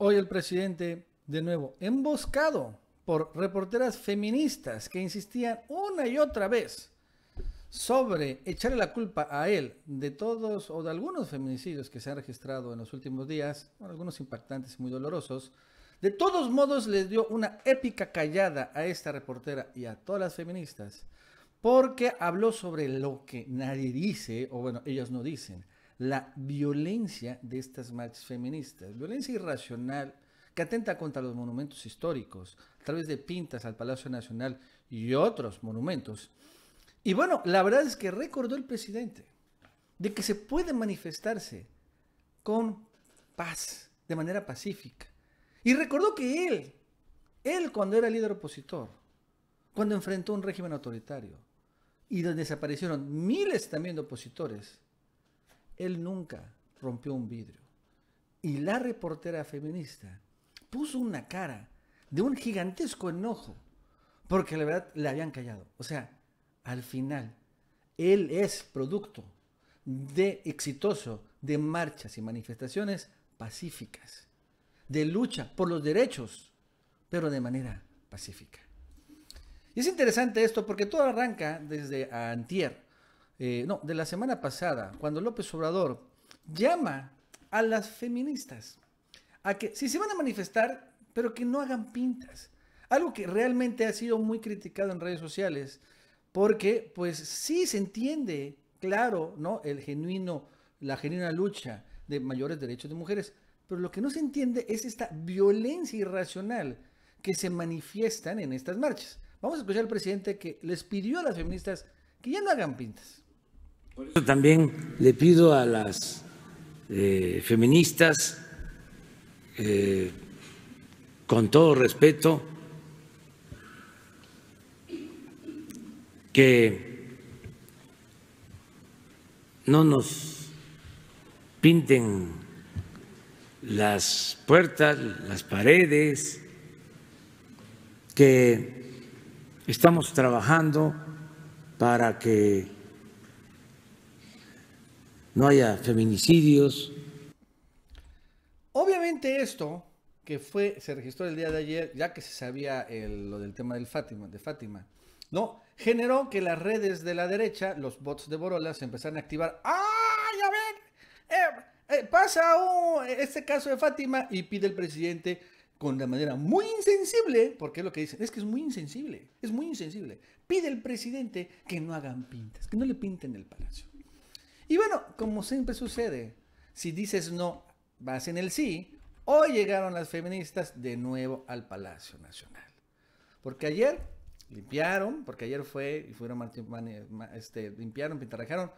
Hoy el presidente, de nuevo, emboscado por reporteras feministas que insistían una y otra vez sobre echarle la culpa a él de todos o de algunos feminicidios que se han registrado en los últimos días, algunos impactantes y muy dolorosos, de todos modos les dio una épica callada a esta reportera y a todas las feministas, porque habló sobre lo que nadie dice, o bueno, ellas no dicen la violencia de estas marchas feministas, violencia irracional que atenta contra los monumentos históricos, a través de pintas al Palacio Nacional y otros monumentos. Y bueno, la verdad es que recordó el presidente de que se puede manifestarse con paz, de manera pacífica. Y recordó que él, él cuando era líder opositor, cuando enfrentó un régimen autoritario, y donde desaparecieron miles también de opositores, él nunca rompió un vidrio. Y la reportera feminista puso una cara de un gigantesco enojo, porque la verdad le habían callado. O sea, al final, él es producto de exitoso de marchas y manifestaciones pacíficas, de lucha por los derechos, pero de manera pacífica. Y es interesante esto porque todo arranca desde Antier, eh, no, de la semana pasada, cuando López Obrador llama a las feministas a que si se van a manifestar, pero que no hagan pintas. Algo que realmente ha sido muy criticado en redes sociales, porque pues sí se entiende, claro, ¿no? El genuino, la genuina lucha de mayores derechos de mujeres, pero lo que no se entiende es esta violencia irracional que se manifiestan en estas marchas. Vamos a escuchar al presidente que les pidió a las feministas que ya no hagan pintas. Por eso también le pido a las eh, feministas, eh, con todo respeto, que no nos pinten las puertas, las paredes, que estamos trabajando para que no haya feminicidios. Obviamente esto que fue, se registró el día de ayer, ya que se sabía lo del tema del Fátima, de Fátima, ¿no? Generó que las redes de la derecha, los bots de Borola, se empezaran a activar. ¡Ah, ya ven! Eh, eh, pasa este caso de Fátima y pide el presidente con la manera muy insensible, porque es lo que dicen, es que es muy insensible, es muy insensible. Pide el presidente que no hagan pintas, que no le pinten el palacio. Y bueno, como siempre sucede, si dices no, vas en el sí, hoy llegaron las feministas de nuevo al Palacio Nacional. Porque ayer limpiaron, porque ayer fue, y fueron este, limpiaron, pintarrajaron,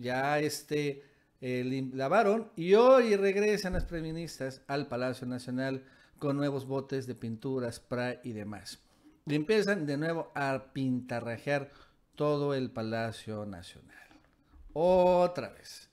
ya este, eh, lavaron, y hoy regresan las feministas al Palacio Nacional con nuevos botes de pinturas, spray y demás. Y empiezan de nuevo a pintarrajear todo el Palacio Nacional otra vez.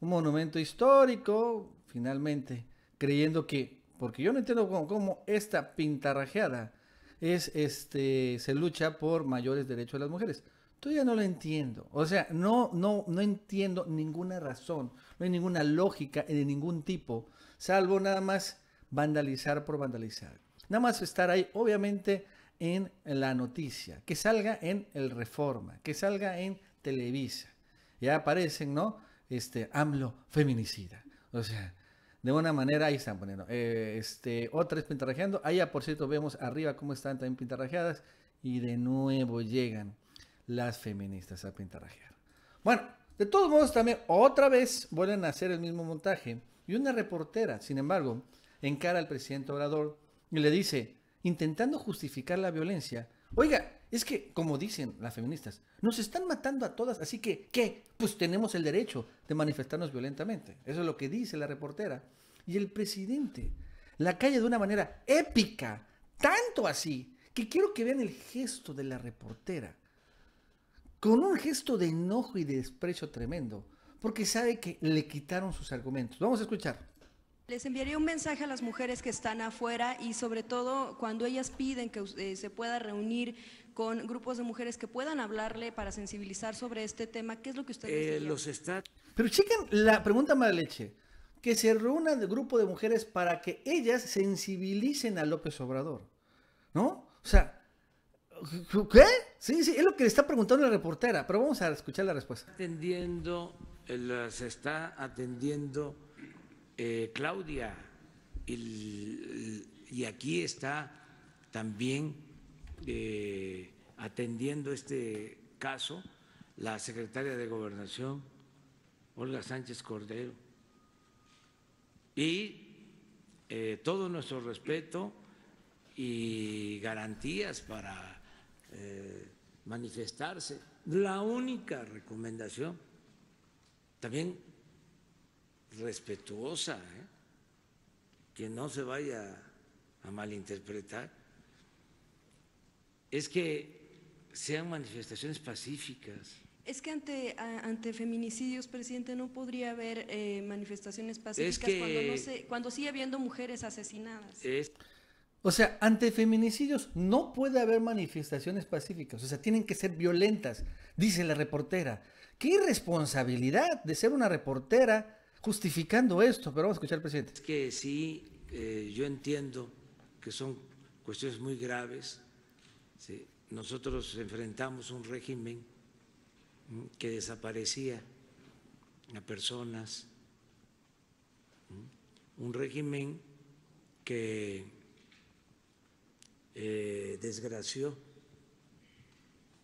Un monumento histórico, finalmente, creyendo que, porque yo no entiendo cómo, esta pintarrajeada es, este, se lucha por mayores derechos de las mujeres. Todavía no lo entiendo. O sea, no, no, no entiendo ninguna razón, no hay ninguna lógica de ningún tipo, salvo nada más vandalizar por vandalizar. Nada más estar ahí, obviamente, en la noticia, que salga en el Reforma, que salga en Televisa ya aparecen, ¿no? Este, AMLO feminicida. O sea, de una manera ahí están poniendo. Eh, este, otra es pintarrajeando. Allá, ah, por cierto, vemos arriba cómo están también pintarrajeadas. Y de nuevo llegan las feministas a pintarrajear. Bueno, de todos modos también otra vez vuelven a hacer el mismo montaje. Y una reportera, sin embargo, encara al presidente Obrador y le dice, intentando justificar la violencia, oiga, es que, como dicen las feministas, nos están matando a todas, así que, ¿qué? Pues tenemos el derecho de manifestarnos violentamente. Eso es lo que dice la reportera. Y el presidente la calla de una manera épica, tanto así, que quiero que vean el gesto de la reportera. Con un gesto de enojo y de desprecio tremendo, porque sabe que le quitaron sus argumentos. Vamos a escuchar. Les enviaré un mensaje a las mujeres que están afuera y sobre todo cuando ellas piden que eh, se pueda reunir con grupos de mujeres que puedan hablarle para sensibilizar sobre este tema? ¿Qué es lo que usted eh, los está... Pero chequen la pregunta más leche. Que se reúnan el grupo de mujeres para que ellas sensibilicen a López Obrador. ¿No? O sea, ¿qué? Sí, sí, es lo que le está preguntando la reportera, pero vamos a escuchar la respuesta. Atendiendo, eh, se está atendiendo eh, Claudia y aquí está también eh, atendiendo este caso la secretaria de Gobernación, Olga Sánchez Cordero, y eh, todo nuestro respeto y garantías para eh, manifestarse. La única recomendación, también respetuosa, que no se vaya a malinterpretar, es que sean manifestaciones pacíficas. Es que ante, ante feminicidios, presidente, no podría haber eh, manifestaciones pacíficas cuando, sigue habiendo mujeres asesinadas. O sea, ante feminicidios no puede haber manifestaciones pacíficas, o sea, tienen que ser violentas, dice la reportera. Qué irresponsabilidad de ser una reportera justificando esto, pero vamos a escuchar al presidente. Es que sí, eh, yo entiendo que son cuestiones muy graves, nosotros enfrentamos un régimen mm, que desaparecía a personas, mm, un régimen que eh, desgració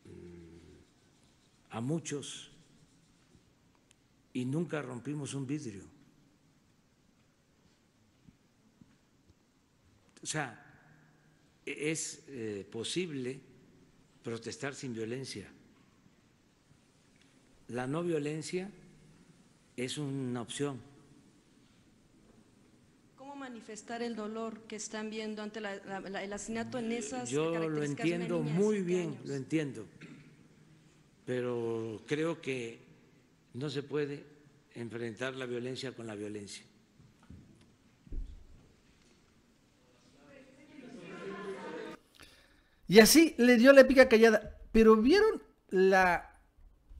mm, a muchos y nunca rompimos un vidrio. O sea, e-, es eh, posible protestar sin violencia. La no violencia es una opción. ¿Cómo manifestar el dolor que están viendo ante el asesinato en esas Yo lo entiendo muy bien, lo entiendo, pero creo que no se puede enfrentar la violencia con la violencia. Y así le dio la épica callada. Pero vieron la.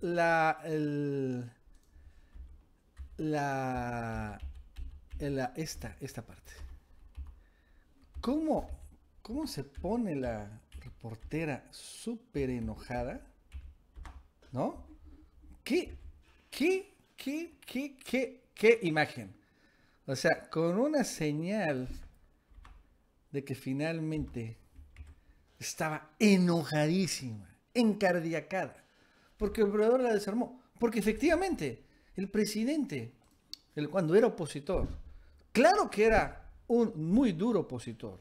La. El, la. La, esta, esta parte. ¿Cómo, ¿Cómo se pone la reportera súper enojada? ¿No? ¿Qué, qué, qué, qué, qué, qué imagen? O sea, con una señal de que finalmente estaba enojadísima, encardiacada, porque el Obrador la desarmó. Porque efectivamente, el presidente, el, cuando era opositor, claro que era un muy duro opositor,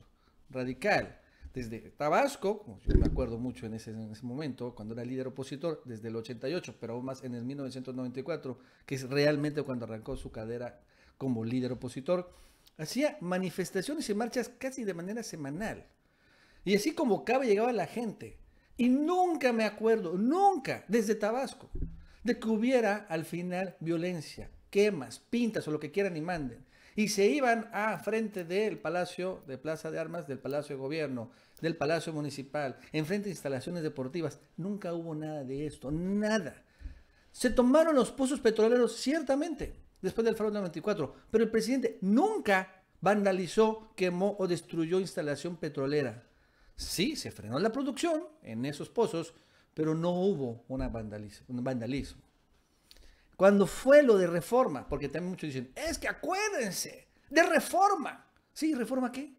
radical, desde Tabasco, yo me acuerdo mucho en en ese, momento, cuando era líder opositor, desde el 88, pero aún más en el 1994, que es realmente cuando arrancó su cadera como líder opositor, hacía manifestaciones y marchas casi de manera semanal. Y así convocaba y llegaba la gente. Y nunca me acuerdo, nunca, desde Tabasco, de que hubiera al final violencia, quemas, pintas o lo que quieran y manden. Y se iban a frente del Palacio de Plaza de Armas, del Palacio de Gobierno, del Palacio Municipal, frente de instalaciones deportivas. Nunca hubo nada de esto, nada. Se tomaron los pozos petroleros, ciertamente, después del fraude 94, pero el presidente nunca vandalizó, quemó o destruyó instalación petrolera. Sí, se frenó la producción en esos pozos, pero no hubo un vandalismo. Cuando fue lo de reforma, porque también muchos dicen, es que acuérdense, de reforma. Sí, reforma qué?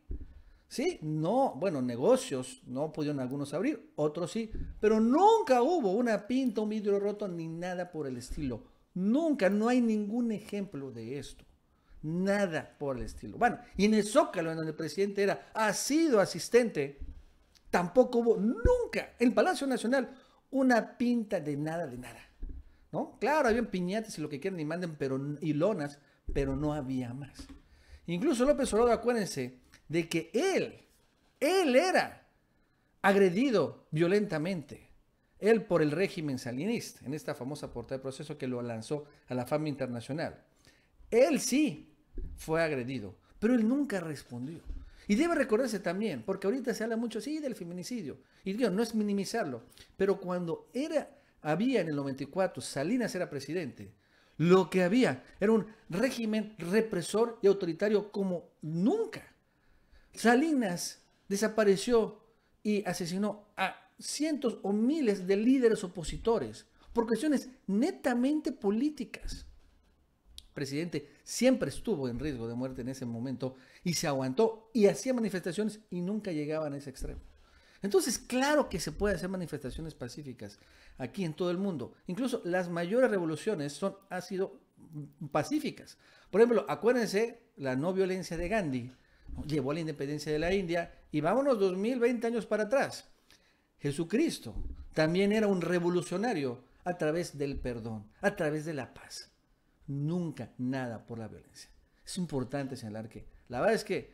Sí, no, bueno, negocios no pudieron algunos abrir, otros sí, pero nunca hubo una pinta, un vidrio roto, ni nada por el estilo. Nunca, no hay ningún ejemplo de esto. Nada por el estilo. Bueno, y en el Zócalo, en donde el presidente era, ha sido asistente Tampoco hubo nunca en Palacio Nacional una pinta de nada, de nada. ¿No? Claro, habían piñates y lo que quieran y manden, pero, y lonas, pero no había más. Incluso López Obrador, acuérdense, de que él, él era agredido violentamente. Él por el régimen salinista, en esta famosa portada de proceso que lo lanzó a la fama internacional. Él sí fue agredido, pero él nunca respondió. Y debe recordarse también, porque ahorita se habla mucho, sí, del feminicidio. Y digo, no es minimizarlo, pero cuando era, había en el 94, Salinas era presidente, lo que había era un régimen represor y autoritario como nunca. Salinas desapareció y asesinó a cientos o miles de líderes opositores por cuestiones netamente políticas presidente siempre estuvo en riesgo de muerte en ese momento y se aguantó y hacía manifestaciones y nunca llegaban a ese extremo. Entonces, claro que se puede hacer manifestaciones pacíficas aquí en todo el mundo. Incluso las mayores revoluciones son, han sido pacíficas. Por ejemplo, acuérdense la no violencia de Gandhi. Llevó a la independencia de la India y vámonos 2020 años para atrás. Jesucristo también era un revolucionario a través del perdón, a través de la paz nunca nada por la violencia. Es importante señalar que la verdad es que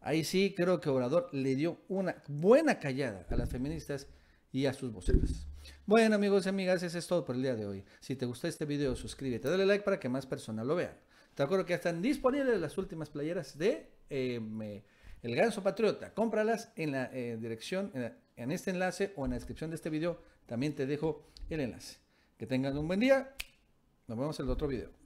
ahí sí creo que Obrador le dio una buena callada a las feministas y a sus voceras. Bueno amigos y amigas, eso es todo por el día de hoy. Si te gustó este video, suscríbete, dale like para que más personas lo vean. Te acuerdo que ya están disponibles las últimas playeras de em, eh, El Ganso Patriota. Cómpralas en la eh, dirección, en, este enlace o en la descripción de este video. También te dejo el enlace. Que tengan un buen día. Nos vemos en el otro video.